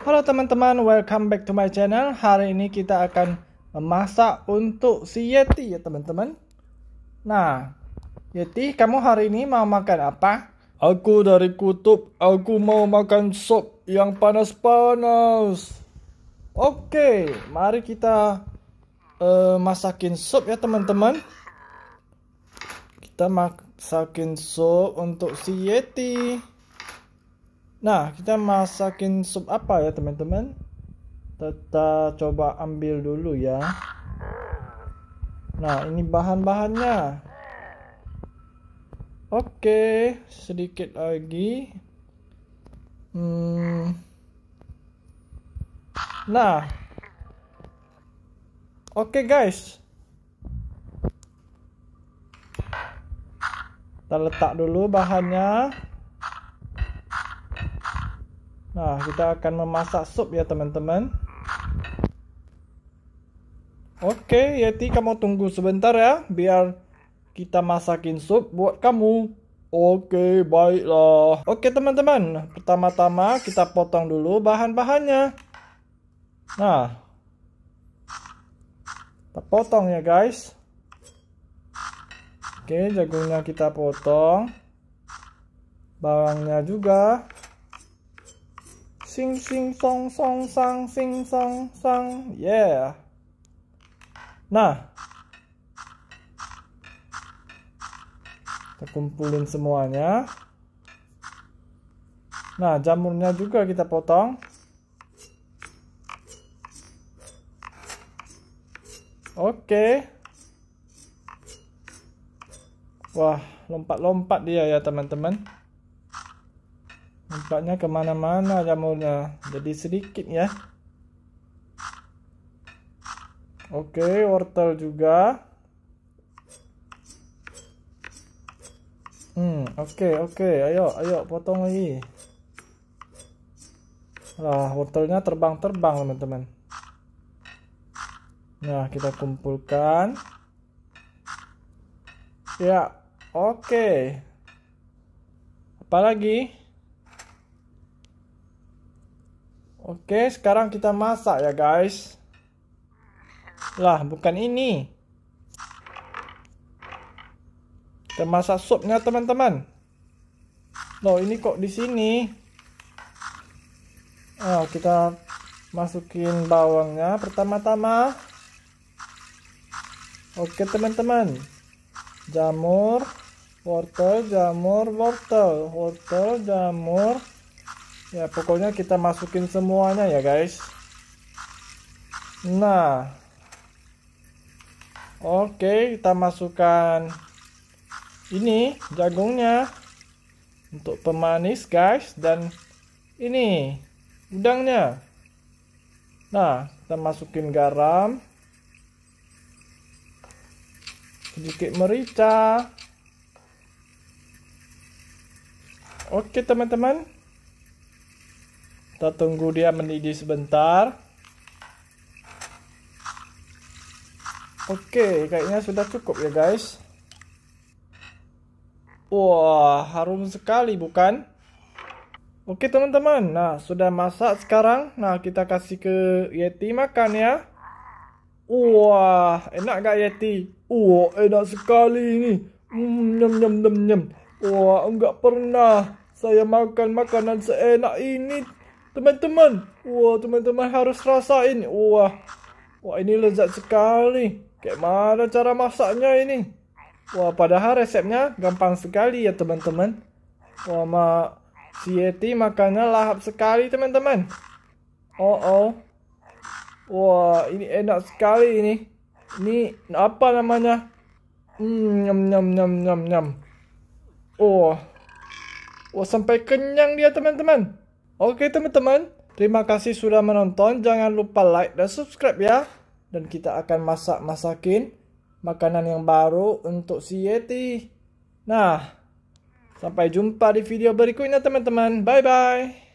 Halo teman-teman, welcome back to my channel. Hari ini kita akan memasak untuk si Yeti ya teman-teman. Nah, Yeti, kamu hari ini mau makan apa? Aku dari kutub, aku mau makan sop yang panas-panas. Oke, mari kita uh, masakin sop ya teman-teman. Kita masakin sop untuk si Yeti. Nah, kita masakin sup apa ya, teman-teman? Kita coba ambil dulu ya. Nah, ini bahan-bahannya. Oke, sedikit lagi. Hmm. Nah. Oke, guys. Kita letak dulu bahannya. Nah, kita akan memasak sup ya teman-teman. Oke, Yeti kamu tunggu sebentar ya, biar kita masakin sup buat kamu. Oke, baiklah. Oke teman-teman, pertama-tama kita potong dulu bahan-bahannya. Nah, kita potong ya guys. Oke, jagungnya kita potong. Bawangnya juga sing sing song song sang sing song sang yeah nah kita kumpulin semuanya nah jamurnya juga kita potong oke wah lompat-lompat dia ya teman-teman nampaknya kemana-mana jamurnya jadi sedikit ya oke wortel juga hmm oke oke ayo ayo potong lagi lah wortelnya terbang-terbang teman-teman nah kita kumpulkan ya oke apalagi Oke, sekarang kita masak ya guys. Lah, bukan ini. Kita masak supnya teman-teman. Loh, ini kok di sini? Oh, kita masukin bawangnya pertama-tama. Oke teman-teman. Jamur, wortel, jamur, wortel, wortel, jamur, ya pokoknya kita masukin semuanya ya guys nah oke okay, kita masukkan ini jagungnya untuk pemanis guys dan ini udangnya nah kita masukin garam sedikit merica oke okay, teman-teman kita tunggu dia mendidih sebentar. Oke, kayaknya sudah cukup ya guys. Wah, harum sekali bukan? Oke teman-teman, nah sudah masak sekarang. Nah, kita kasih ke Yeti makan ya. Wah, enak gak Yeti? Wah, enak sekali ini. Mm, nyem nyem nyem. nyam. Wah, enggak pernah saya makan makanan seenak ini teman-teman wah teman-teman harus rasain wah wah ini lezat sekali kayak mana cara masaknya ini wah padahal resepnya gampang sekali ya teman-teman wah ma si Yeti makannya lahap sekali teman-teman oh oh wah ini enak sekali ini ini apa namanya hmm nyam nyam nyam nyam nyam oh Wah sampai kenyang dia teman-teman. Oke teman-teman, terima kasih sudah menonton. Jangan lupa like dan subscribe ya. Dan kita akan masak-masakin makanan yang baru untuk si Yeti. Nah, sampai jumpa di video berikutnya teman-teman. Bye-bye.